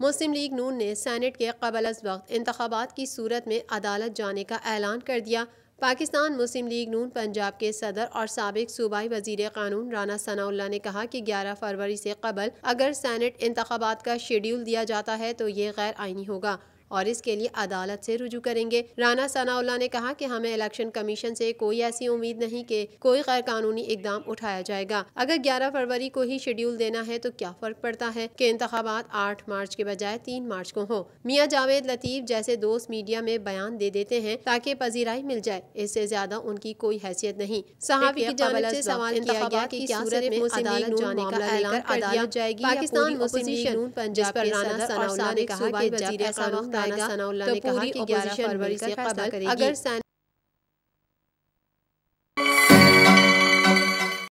मुस्लिम लीग नून ने सैनेट के कबल अज वक्त इंतबात की सूरत में अदालत जाने का ऐलान कर दिया पाकिस्तान मुस्लिम लीग नून पंजाब के सदर और सबक सूबाई वजीर कानून राना सनाउल्ला ने कहा कि 11 फरवरी से कबल अगर सैनट इंतबात का शेड्यूल दिया जाता है तो ये गैर आइनी होगा और इसके लिए अदालत से रुजू करेंगे राना सनाउल्ला ने कहा कि हमें इलेक्शन कमीशन से कोई ऐसी उम्मीद नहीं कि कोई गैर कानूनी इकदाम उठाया जाएगा अगर ग्यारह फरवरी को ही शेड्यूल देना है तो क्या फर्क पड़ता है कि इंतबात आठ मार्च के बजाय तीन मार्च को हो मियाँ जावेद लतीफ जैसे दोस्त मीडिया में बयान दे देते हैं ताकि पजीराई मिल जाए इससे ज्यादा उनकी कोई हैसियत नहीं सहाफी की से सवाल किया गया कि क्या जाने का ऐलान कर दिया जाएगी पाकिस्तान मुस्लिम लीग पंजाब ने कहा ऐसा वक्त तो ने कहा कि 11 फरवरी से अगर